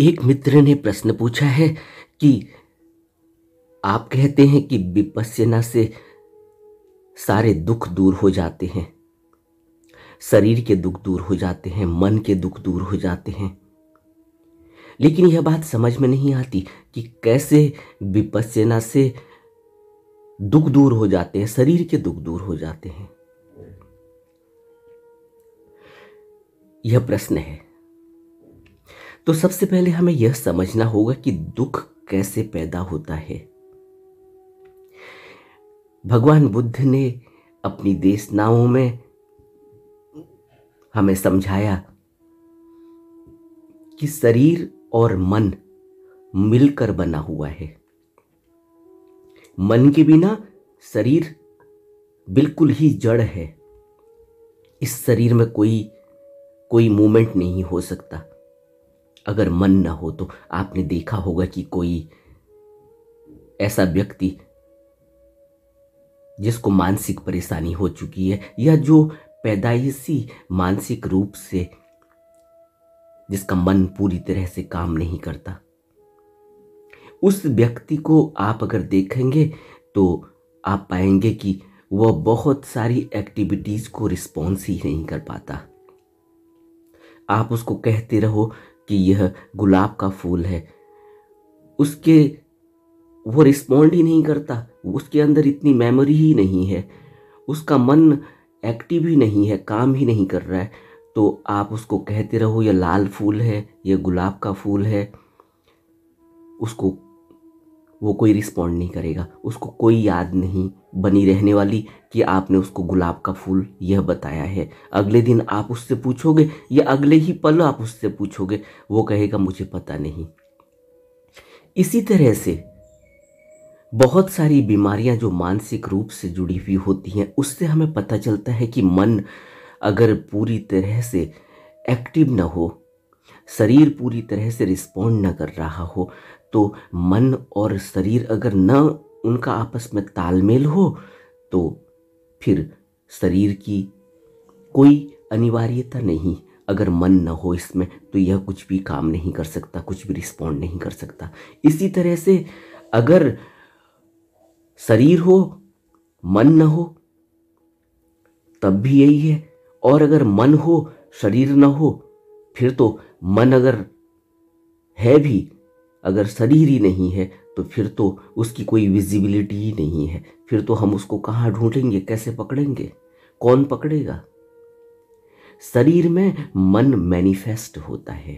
एक मित्र ने प्रश्न पूछा है कि आप कहते हैं कि विपस्यना से सारे दुख दूर हो जाते हैं शरीर के दुख दूर हो जाते हैं मन के दुख दूर हो जाते हैं लेकिन यह बात समझ में नहीं आती कि कैसे विपस्यना से दुख दूर हो जाते हैं शरीर के दुख दूर हो जाते हैं यह प्रश्न है तो सबसे पहले हमें यह समझना होगा कि दुख कैसे पैदा होता है भगवान बुद्ध ने अपनी देशनाओं में हमें समझाया कि शरीर और मन मिलकर बना हुआ है मन के बिना शरीर बिल्कुल ही जड़ है इस शरीर में कोई कोई मूवमेंट नहीं हो सकता अगर मन ना हो तो आपने देखा होगा कि कोई ऐसा व्यक्ति जिसको मानसिक परेशानी हो चुकी है या जो पैदाइशी मानसिक रूप से जिसका मन पूरी तरह से काम नहीं करता उस व्यक्ति को आप अगर देखेंगे तो आप पाएंगे कि वह बहुत सारी एक्टिविटीज़ को रिस्पॉन्स ही नहीं कर पाता आप उसको कहते रहो कि यह गुलाब का फूल है उसके वो रिस्पॉन्ड ही नहीं करता उसके अंदर इतनी मेमोरी ही नहीं है उसका मन एक्टिव ही नहीं है काम ही नहीं कर रहा है तो आप उसको कहते रहो यह लाल फूल है यह गुलाब का फूल है उसको वो कोई रिस्पॉन्ड नहीं करेगा उसको कोई याद नहीं बनी रहने वाली कि आपने उसको गुलाब का फूल यह बताया है अगले दिन आप उससे पूछोगे या अगले ही पल आप उससे पूछोगे वो कहेगा मुझे पता नहीं इसी तरह से बहुत सारी बीमारियां जो मानसिक रूप से जुड़ी हुई होती हैं उससे हमें पता चलता है कि मन अगर पूरी तरह से एक्टिव ना हो शरीर पूरी तरह से रिस्पॉन्ड ना कर रहा हो तो मन और शरीर अगर न उनका आपस में तालमेल हो तो फिर शरीर की कोई अनिवार्यता नहीं अगर मन न हो इसमें तो यह कुछ भी काम नहीं कर सकता कुछ भी रिस्पॉन्ड नहीं कर सकता इसी तरह से अगर शरीर हो मन न हो तब भी यही है और अगर मन हो शरीर न हो फिर तो मन अगर है भी अगर शरीर ही नहीं है तो फिर तो उसकी कोई विजिबिलिटी ही नहीं है फिर तो हम उसको कहाँ ढूंढेंगे कैसे पकड़ेंगे कौन पकड़ेगा शरीर में मन मैनिफेस्ट होता है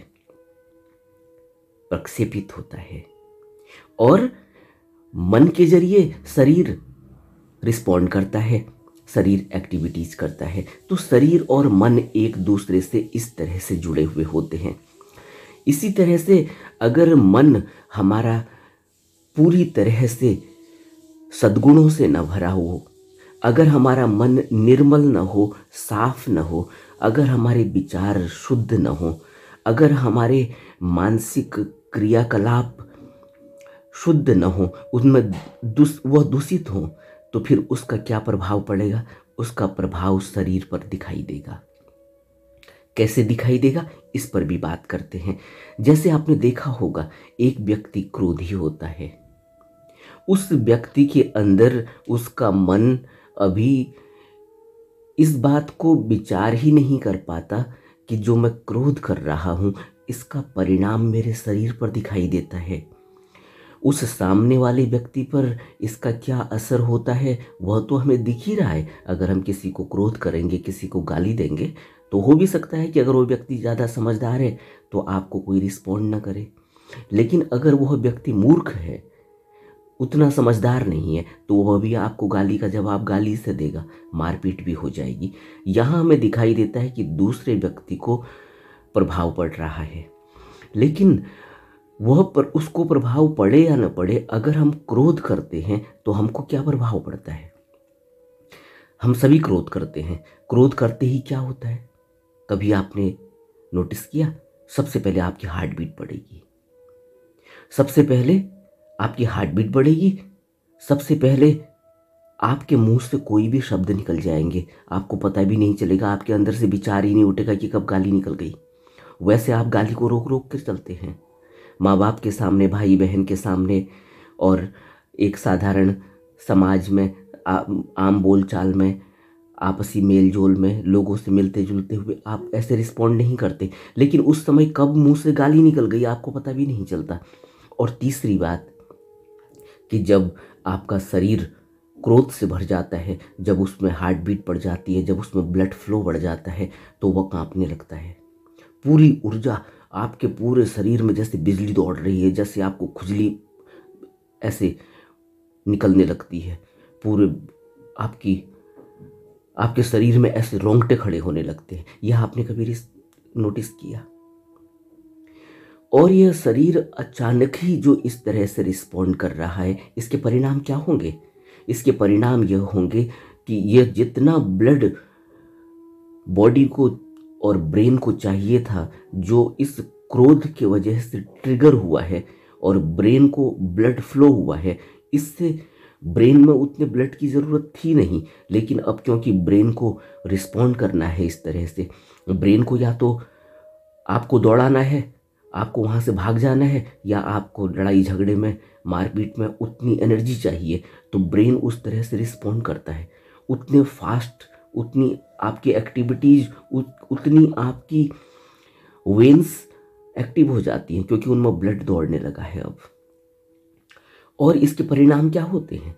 प्रक्षेपित होता है और मन के जरिए शरीर रिस्पॉन्ड करता है शरीर एक्टिविटीज करता है तो शरीर और मन एक दूसरे से इस तरह से जुड़े हुए होते हैं इसी तरह से अगर मन हमारा पूरी तरह से सद्गुणों से न भरा हो अगर हमारा मन निर्मल न हो साफ न हो अगर हमारे विचार शुद्ध न हो अगर हमारे मानसिक क्रियाकलाप शुद्ध न हो उनमें दुस, वह दूषित हो तो फिर उसका क्या प्रभाव पड़ेगा उसका प्रभाव शरीर पर दिखाई देगा कैसे दिखाई देगा इस पर भी बात करते हैं जैसे आपने देखा होगा एक व्यक्ति क्रोधी होता है उस व्यक्ति के अंदर उसका मन अभी इस बात को विचार ही नहीं कर पाता कि जो मैं क्रोध कर रहा हूं इसका परिणाम मेरे शरीर पर दिखाई देता है उस सामने वाले व्यक्ति पर इसका क्या असर होता है वह तो हमें दिख ही रहा है अगर हम किसी को क्रोध करेंगे किसी को गाली देंगे तो हो भी सकता है कि अगर वो व्यक्ति ज़्यादा समझदार है तो आपको कोई रिस्पॉन्ड ना करे लेकिन अगर वह व्यक्ति मूर्ख है उतना समझदार नहीं है तो वह भी आपको गाली का जवाब गाली से देगा मारपीट भी हो जाएगी यहाँ हमें दिखाई देता है कि दूसरे व्यक्ति को प्रभाव पड़ रहा है लेकिन वह पर उसको प्रभाव पड़े या न पड़े अगर हम क्रोध करते हैं तो हमको क्या प्रभाव पड़ता है हम सभी क्रोध करते हैं क्रोध करते ही क्या होता है कभी आपने नोटिस किया सबसे पहले आपकी हार्ट बीट बढ़ेगी सबसे पहले आपकी हार्ट बीट बढ़ेगी सबसे पहले आपके मुंह से कोई भी शब्द निकल जाएंगे आपको पता भी नहीं चलेगा आपके अंदर से विचार ही नहीं उठेगा कि कब गाली निकल गई वैसे आप गाली को रोक रोक कर चलते हैं माँ बाप के सामने भाई बहन के सामने और एक साधारण समाज में आ, आम बोलचाल में आपसी मेल जोल में लोगों से मिलते जुलते हुए आप ऐसे रिस्पॉन्ड नहीं करते लेकिन उस समय कब मुंह से गाली निकल गई आपको पता भी नहीं चलता और तीसरी बात कि जब आपका शरीर क्रोध से भर जाता है जब उसमें हार्ट बीट बढ़ जाती है जब उसमें ब्लड फ्लो बढ़ जाता है तो वह कांपने लगता है पूरी ऊर्जा आपके पूरे शरीर में जैसे बिजली दौड़ रही है जैसे आपको खुजली ऐसे निकलने लगती है पूरे आपकी आपके शरीर में ऐसे रोंगटे खड़े होने लगते हैं यह आपने कभी नोटिस किया और यह शरीर अचानक ही जो इस तरह से रिस्पॉन्ड कर रहा है इसके परिणाम क्या होंगे इसके परिणाम यह होंगे कि यह जितना ब्लड बॉडी को और ब्रेन को चाहिए था जो इस क्रोध की वजह से ट्रिगर हुआ है और ब्रेन को ब्लड फ्लो हुआ है इससे ब्रेन में उतने ब्लड की ज़रूरत थी नहीं लेकिन अब क्योंकि ब्रेन को रिस्पॉन्ड करना है इस तरह से ब्रेन को या तो आपको दौड़ाना है आपको वहाँ से भाग जाना है या आपको लड़ाई झगड़े में मारपीट में उतनी एनर्जी चाहिए तो ब्रेन उस तरह से रिस्पॉन्ड करता है उतने फास्ट उतनी आपकी एक्टिविटीज़ उत, उतनी आपकी वेन्स एक्टिव हो जाती हैं क्योंकि उनमें ब्लड दौड़ने लगा है अब और इसके परिणाम क्या होते हैं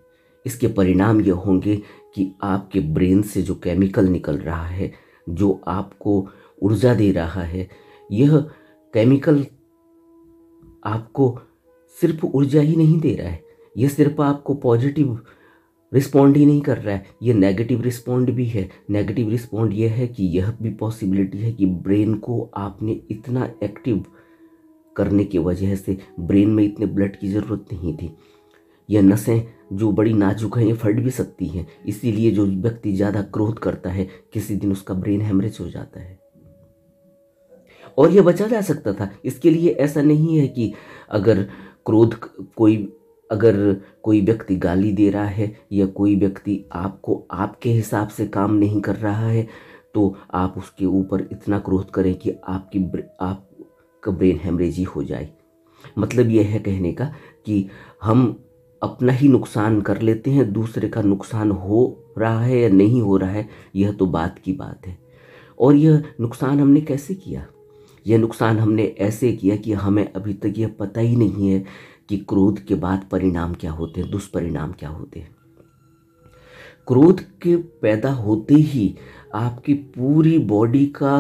इसके परिणाम ये होंगे कि आपके ब्रेन से जो केमिकल निकल रहा है जो आपको ऊर्जा दे रहा है यह केमिकल आपको सिर्फ ऊर्जा ही नहीं दे रहा है यह सिर्फ आपको पॉजिटिव रिस्पॉन्ड ही नहीं कर रहा है यह नेगेटिव रिस्पॉन्ड भी है नेगेटिव रिस्पॉन्ड यह है कि यह भी पॉसिबिलिटी है कि ब्रेन को आपने इतना एक्टिव करने की वजह से ब्रेन में इतने ब्लड की ज़रूरत नहीं थी यह नसें जो बड़ी नाजुक हैं ये फट भी सकती हैं इसीलिए जो व्यक्ति ज़्यादा क्रोध करता है किसी दिन उसका ब्रेन हेमरेज हो जाता है और यह बचा जा सकता था इसके लिए ऐसा नहीं है कि अगर क्रोध कोई अगर कोई व्यक्ति गाली दे रहा है या कोई व्यक्ति आपको आपके हिसाब से काम नहीं कर रहा है तो आप उसके ऊपर इतना क्रोध करें कि आपकी आप ब्रेन हेमरेजी हो जाए मतलब यह है कहने का कि हम अपना ही नुकसान कर लेते हैं दूसरे का नुकसान हो रहा है या नहीं हो रहा है यह तो बात की बात है और यह नुकसान हमने कैसे किया यह नुकसान हमने ऐसे किया कि हमें अभी तक यह पता ही नहीं है कि क्रोध के बाद परिणाम क्या होते हैं दुष्परिणाम क्या होते हैं क्रोध के पैदा होते ही आपकी पूरी बॉडी का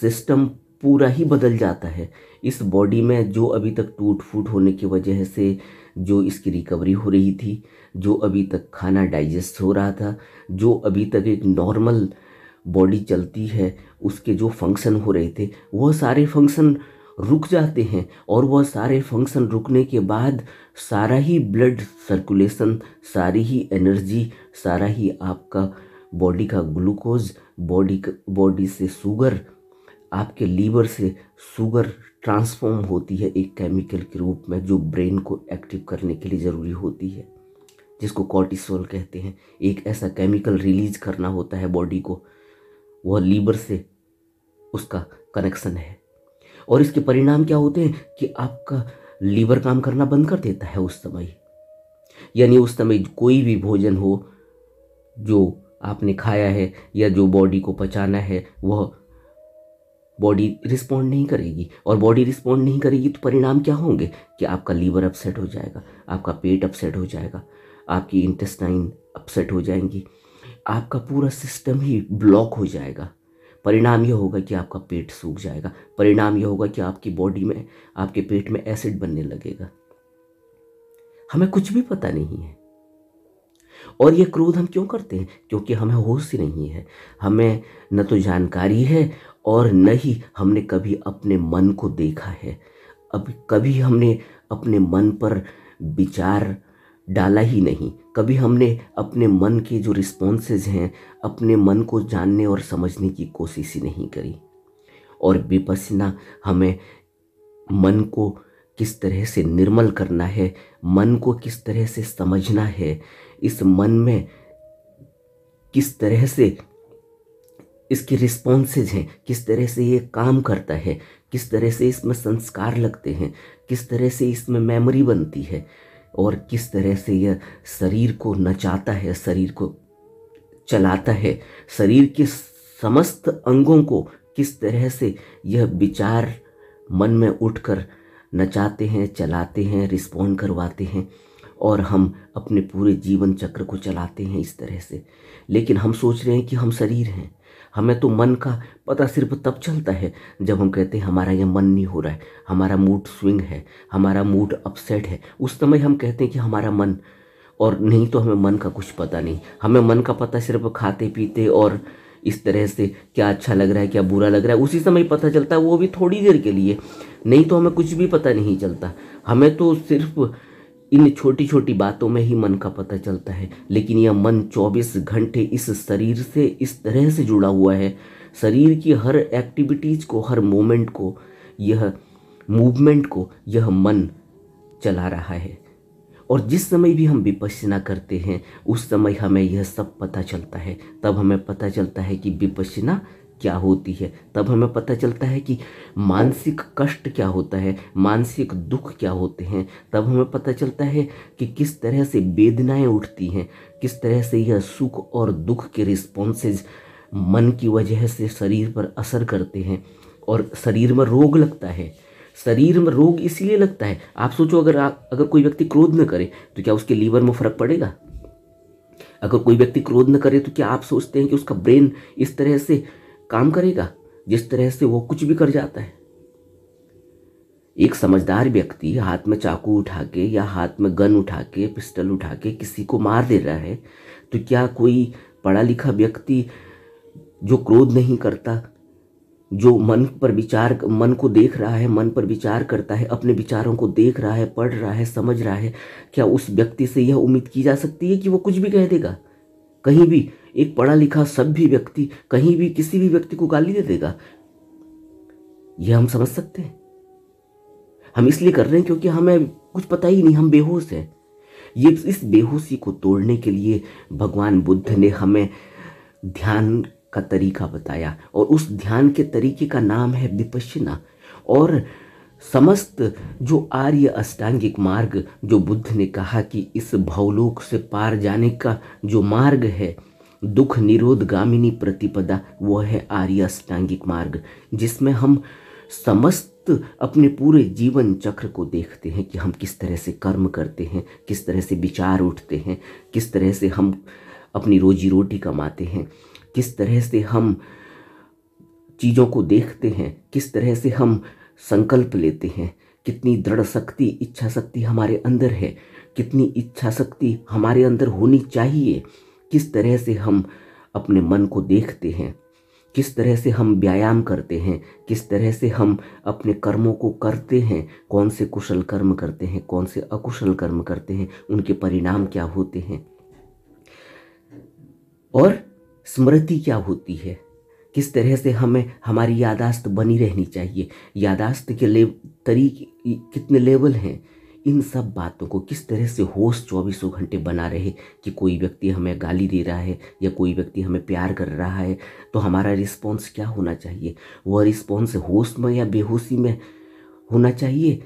सिस्टम पूरा ही बदल जाता है इस बॉडी में जो अभी तक टूट फूट होने की वजह से जो इसकी रिकवरी हो रही थी जो अभी तक खाना डाइजेस्ट हो रहा था जो अभी तक एक नॉर्मल बॉडी चलती है उसके जो फंक्शन हो रहे थे वह सारे फंक्शन रुक जाते हैं और वह सारे फंक्शन रुकने के बाद सारा ही ब्लड सर्कुलेशन सारी ही एनर्जी सारा ही आपका बॉडी का ग्लूकोज बॉडी बॉडी से शुगर आपके लीवर से शुगर ट्रांसफॉर्म होती है एक केमिकल के रूप में जो ब्रेन को एक्टिव करने के लिए ज़रूरी होती है जिसको कॉर्टिसोल कहते हैं एक ऐसा केमिकल रिलीज करना होता है बॉडी को वह लीवर से उसका कनेक्शन है और इसके परिणाम क्या होते हैं कि आपका लीवर काम करना बंद कर देता है उस समय यानी उस समय कोई भी भोजन हो जो आपने खाया है या जो बॉडी को पचाना है वह बॉडी रिस्पॉन्ड नहीं करेगी और बॉडी रिस्पॉन्ड नहीं करेगी तो परिणाम क्या होंगे कि आपका लीवर अपसेट हो जाएगा आपका पेट अपसेट हो जाएगा आपकी इंटेस्टाइन अपसेट हो जाएंगी आपका पूरा सिस्टम ही ब्लॉक हो जाएगा परिणाम यह होगा कि आपका पेट सूख जाएगा परिणाम यह होगा कि आपकी बॉडी में आपके पेट में एसिड बनने लगेगा हमें कुछ भी पता नहीं है और ये क्रोध हम क्यों करते हैं क्योंकि हमें होश ही नहीं है हमें न तो जानकारी है और न ही हमने कभी अपने मन को देखा है अब कभी हमने अपने मन पर विचार डाला ही नहीं कभी हमने अपने मन के जो रिस्पॉन्सेज हैं अपने मन को जानने और समझने की कोशिश ही नहीं करी और विपसना हमें मन को किस तरह से निर्मल करना है मन को किस तरह से समझना है इस मन में किस तरह से इसकी रिस्पॉन्सेज हैं किस तरह से ये काम करता है किस तरह से इसमें संस्कार लगते हैं किस तरह से इसमें मेमोरी बनती है और किस तरह से यह शरीर को नचाता है शरीर को चलाता है शरीर के समस्त अंगों को किस तरह से यह विचार मन में उठकर नचाते हैं चलाते हैं रिस्पॉन्ड करवाते हैं और हम अपने पूरे जीवन चक्र को चलाते हैं इस तरह से लेकिन हम सोच रहे हैं कि हम शरीर हैं हमें तो मन का पता सिर्फ तब चलता है जब हम कहते हैं हमारा ये मन नहीं हो रहा है हमारा मूड स्विंग है हमारा मूड अपसेट है उस समय हम कहते हैं कि हमारा मन और नहीं तो हमें मन का कुछ पता नहीं हमें मन का पता सिर्फ खाते पीते और इस तरह से क्या अच्छा लग रहा है क्या बुरा लग रहा है उसी समय पता चलता है वो भी थोड़ी देर के लिए नहीं तो हमें कुछ भी पता नहीं चलता हमें तो सिर्फ इन छोटी छोटी बातों में ही मन का पता चलता है लेकिन यह मन 24 घंटे इस शरीर से इस तरह से जुड़ा हुआ है शरीर की हर एक्टिविटीज़ को हर मोमेंट को यह मूवमेंट को यह मन चला रहा है और जिस समय भी हम विपसना करते हैं उस समय हमें यह सब पता चलता है तब हमें पता चलता है कि विपसना क्या होती है तब हमें पता चलता है कि मानसिक कष्ट क्या होता है मानसिक दुख क्या होते हैं तब हमें पता चलता है कि किस तरह से वेदनाएँ उठती हैं किस तरह से यह सुख और दुख के रिस्पॉन्सेज मन की वजह से शरीर पर असर करते हैं और शरीर में रोग लगता है शरीर में रोग इसलिए लगता है आप सोचो अगर आ, अगर कोई व्यक्ति क्रोध न करे तो क्या उसके लीवर में फर्क पड़ेगा अगर कोई व्यक्ति क्रोध न करे तो क्या आप सोचते हैं कि उसका ब्रेन इस तरह से काम करेगा जिस तरह से वो कुछ भी कर जाता है एक समझदार व्यक्ति हाथ में चाकू उठा के या हाथ में गन उठा के पिस्टल उठा के किसी को मार दे रहा है तो क्या कोई पढ़ा लिखा व्यक्ति जो क्रोध नहीं करता जो मन पर विचार मन को देख रहा है मन पर विचार करता है अपने विचारों को देख रहा है पढ़ रहा है समझ रहा है क्या उस व्यक्ति से यह उम्मीद की जा सकती है कि वो कुछ भी कह देगा कहीं भी एक पढ़ा लिखा सभ्य व्यक्ति कहीं भी किसी भी व्यक्ति को गाली दे देगा यह हम समझ सकते हैं हम इसलिए कर रहे हैं क्योंकि हमें कुछ पता ही नहीं हम बेहोश हैं ये इस बेहोशी को तोड़ने के लिए भगवान बुद्ध ने हमें ध्यान का तरीका बताया और उस ध्यान के तरीके का नाम है विपश्यना और समस्त जो आर्य अष्टांगिक मार्ग जो बुद्ध ने कहा कि इस भवलोक से पार जाने का जो मार्ग है दुख निरोध गामिनी प्रतिपदा वह है आर्य अष्टांगिक मार्ग जिसमें हम समस्त अपने पूरे जीवन चक्र को देखते हैं कि हम किस तरह से कर्म करते हैं किस तरह से विचार उठते हैं किस तरह से हम अपनी रोजी रोटी कमाते हैं किस तरह से हम चीज़ों को देखते हैं किस तरह से हम संकल्प लेते हैं कितनी दृढ़ शक्ति इच्छा शक्ति हमारे अंदर है कितनी इच्छा शक्ति हमारे अंदर होनी चाहिए किस तरह से हम अपने मन को देखते हैं किस तरह से हम व्यायाम करते हैं किस तरह से हम अपने कर्मों को करते हैं कौन से कुशल कर्म करते हैं कौन से अकुशल कर्म करते हैं उनके परिणाम क्या होते हैं और स्मृति क्या होती है किस तरह से हमें हमारी यादाश्त बनी रहनी चाहिए यादाश्त के ले तरीके कितने लेवल हैं इन सब बातों को किस तरह से होश चौबीसों घंटे बना रहे कि कोई व्यक्ति हमें गाली दे रहा है या कोई व्यक्ति हमें प्यार कर रहा है तो हमारा रिस्पॉन्स क्या होना चाहिए वह रिस्पॉन्स होश में या बेहोशी में होना चाहिए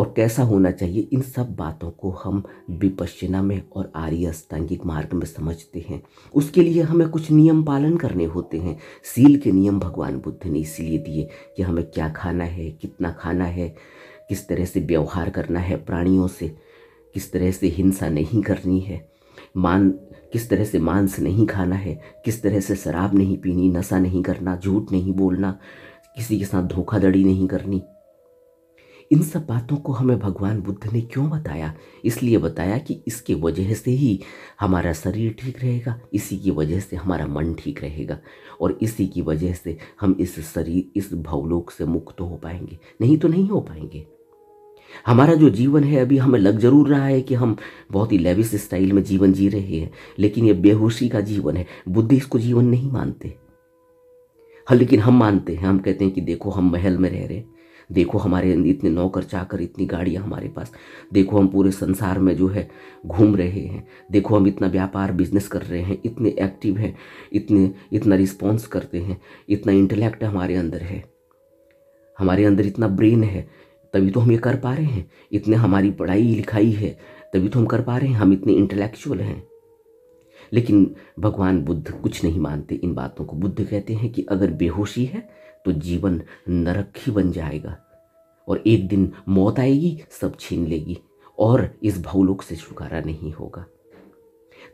और कैसा होना चाहिए इन सब बातों को हम विपश्चना में और आर्य अस्तांगिक मार्ग में समझते हैं उसके लिए हमें कुछ नियम पालन करने होते हैं सील के नियम भगवान बुद्ध ने इसलिए दिए कि हमें क्या खाना है कितना खाना है किस तरह से व्यवहार करना है प्राणियों से किस तरह से हिंसा नहीं करनी है मान किस तरह से मांस नहीं खाना है किस तरह से शराब नहीं पीनी नशा नहीं करना झूठ नहीं बोलना किसी के साथ धोखाधड़ी नहीं करनी इन सब बातों को हमें भगवान बुद्ध ने क्यों बताया इसलिए बताया कि इसके वजह से ही हमारा शरीर ठीक रहेगा इसी की वजह से हमारा मन ठीक रहेगा और इसी की वजह से हम इस शरीर इस भवलोक से मुक्त हो पाएंगे नहीं तो नहीं हो पाएंगे हमारा जो जीवन है अभी हमें लग जरूर रहा है कि हम बहुत ही लेविस स्टाइल में जीवन जी रहे हैं लेकिन ये बेहोशी का जीवन है बुद्धि इसको जीवन नहीं मानते हाँ लेकिन हम मानते हैं हम कहते हैं कि देखो हम महल में रह रहे हैं देखो हमारे इतने नौकर चाकर इतनी गाड़ियाँ हमारे पास देखो हम पूरे संसार में जो है घूम रहे हैं देखो हम इतना व्यापार बिजनेस कर रहे हैं इतने एक्टिव हैं इतने इतना रिस्पॉन्स करते हैं इतना इंटेलेक्ट हमारे अंदर है हमारे अंदर इतना ब्रेन है तभी तो हम ये कर पा रहे हैं इतने हमारी पढ़ाई लिखाई है तभी तो हम कर पा रहे हैं हम इतने इंटेलेक्चुअल हैं लेकिन भगवान बुद्ध कुछ नहीं मानते इन बातों को बुद्ध कहते हैं कि अगर बेहोशी है तो जीवन नरक ही बन जाएगा और एक दिन मौत आएगी सब छीन लेगी और इस भवलोक से छुटकारा नहीं होगा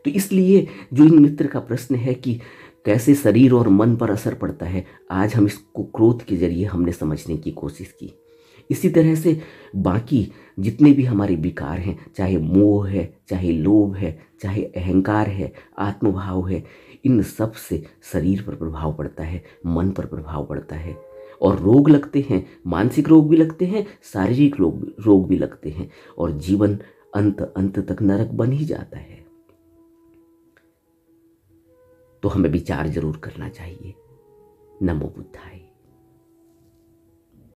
तो इसलिए जो इन मित्र का प्रश्न है कि कैसे शरीर और मन पर असर पड़ता है आज हम इसको क्रोध के जरिए हमने समझने की कोशिश की इसी तरह से बाकी जितने भी हमारे विकार हैं चाहे मोह है चाहे लोभ है चाहे अहंकार है आत्मभाव है इन सब से शरीर पर प्रभाव पड़ता है मन पर प्रभाव पड़ता है और रोग लगते हैं मानसिक रोग भी लगते हैं शारीरिक रोग रोग भी लगते हैं और जीवन अंत अंत तक नरक बन ही जाता है तो हमें विचार जरूर करना चाहिए नमो बुद्धाय